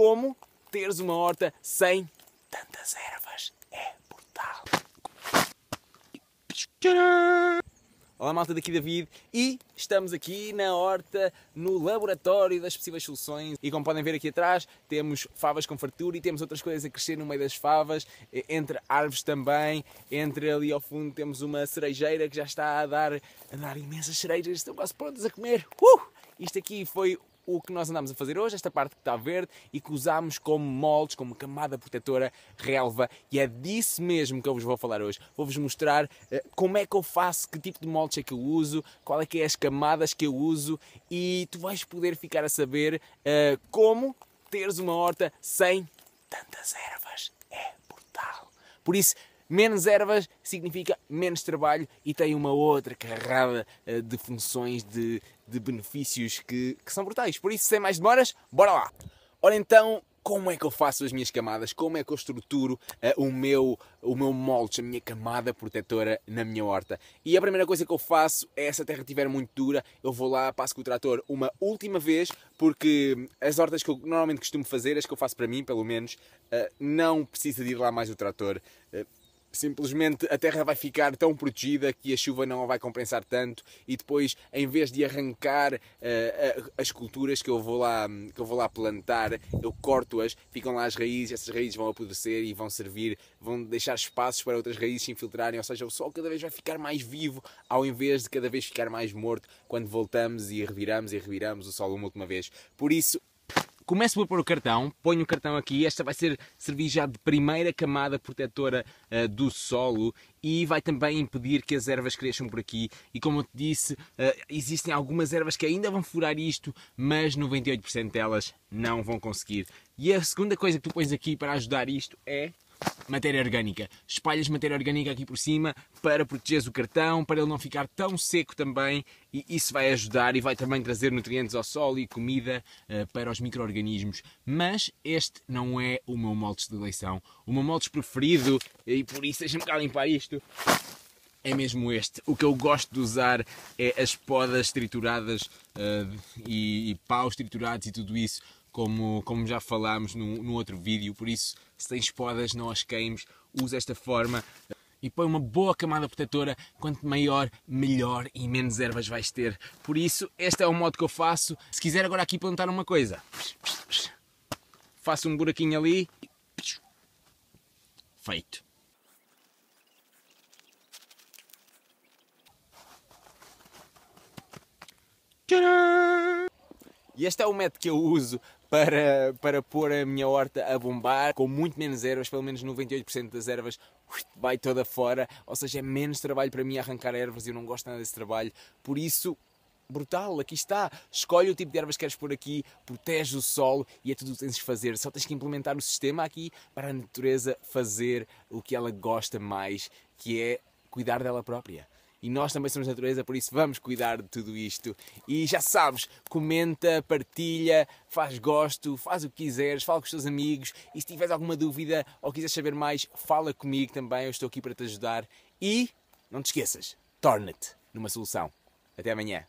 como teres uma horta sem tantas ervas. É brutal. Olá malta daqui David e estamos aqui na horta, no laboratório das possíveis soluções e como podem ver aqui atrás temos favas com fartura e temos outras coisas a crescer no meio das favas, entre árvores também, entre ali ao fundo temos uma cerejeira que já está a dar, a dar imensas cerejas, estão quase prontas a comer. Uh! Isto aqui foi o que nós andamos a fazer hoje, esta parte que está verde e que usámos como moldes, como camada protetora relva. E é disso mesmo que eu vos vou falar hoje. Vou-vos mostrar uh, como é que eu faço, que tipo de moldes é que eu uso, qual é que é as camadas que eu uso e tu vais poder ficar a saber uh, como teres uma horta sem tantas ervas. É brutal. Por isso, Menos ervas significa menos trabalho e tem uma outra carrada eh, de funções, de, de benefícios que, que são brutais. Por isso, sem mais demoras, bora lá! Ora então, como é que eu faço as minhas camadas, como é que eu estruturo uh, o meu o meu molde a minha camada protetora na minha horta. E a primeira coisa que eu faço é, se a terra estiver muito dura, eu vou lá, passo com o trator uma última vez, porque as hortas que eu normalmente costumo fazer, as que eu faço para mim, pelo menos, uh, não precisa de ir lá mais o trator. Uh, simplesmente a terra vai ficar tão protegida que a chuva não a vai compensar tanto e depois em vez de arrancar uh, as culturas que eu vou lá que eu vou lá plantar eu corto-as ficam lá as raízes essas raízes vão apodrecer e vão servir vão deixar espaços para outras raízes se infiltrarem ou seja o sol cada vez vai ficar mais vivo ao invés de cada vez ficar mais morto quando voltamos e reviramos e reviramos o sol uma última vez por isso Começo por pôr o cartão, ponho o cartão aqui, esta vai ser servir já de primeira camada protetora uh, do solo e vai também impedir que as ervas cresçam por aqui. E como eu te disse, uh, existem algumas ervas que ainda vão furar isto, mas 98% delas não vão conseguir. E a segunda coisa que tu pões aqui para ajudar isto é matéria orgânica. Espalhas matéria orgânica aqui por cima para proteger o cartão, para ele não ficar tão seco também e isso vai ajudar e vai também trazer nutrientes ao solo e comida uh, para os micro-organismos. Mas este não é o meu molde de eleição. O meu molde preferido, e por isso deixa-me cá limpar isto, é mesmo este. O que eu gosto de usar é as podas trituradas uh, e, e paus triturados e tudo isso como, como já falámos no outro vídeo, por isso, se tens podas, não as queimes, usa esta forma e põe uma boa camada protetora, quanto maior, melhor e menos ervas vais ter. Por isso, este é o modo que eu faço. Se quiser agora aqui plantar uma coisa, faço um buraquinho ali, feito. E este é o método que eu uso para, para pôr a minha horta a bombar, com muito menos ervas, pelo menos 98% das ervas vai toda fora, ou seja, é menos trabalho para mim arrancar ervas e eu não gosto nada desse trabalho, por isso brutal, aqui está. Escolhe o tipo de ervas que queres pôr aqui, protege o solo e é tudo o que tens de fazer. Só tens que implementar o sistema aqui para a natureza fazer o que ela gosta mais, que é cuidar dela própria e nós também somos natureza, por isso vamos cuidar de tudo isto. E já sabes, comenta, partilha, faz gosto, faz o que quiseres, fala com os teus amigos e se tiveres alguma dúvida ou quiseres saber mais, fala comigo também, eu estou aqui para te ajudar. E não te esqueças, torna-te numa solução. Até amanhã.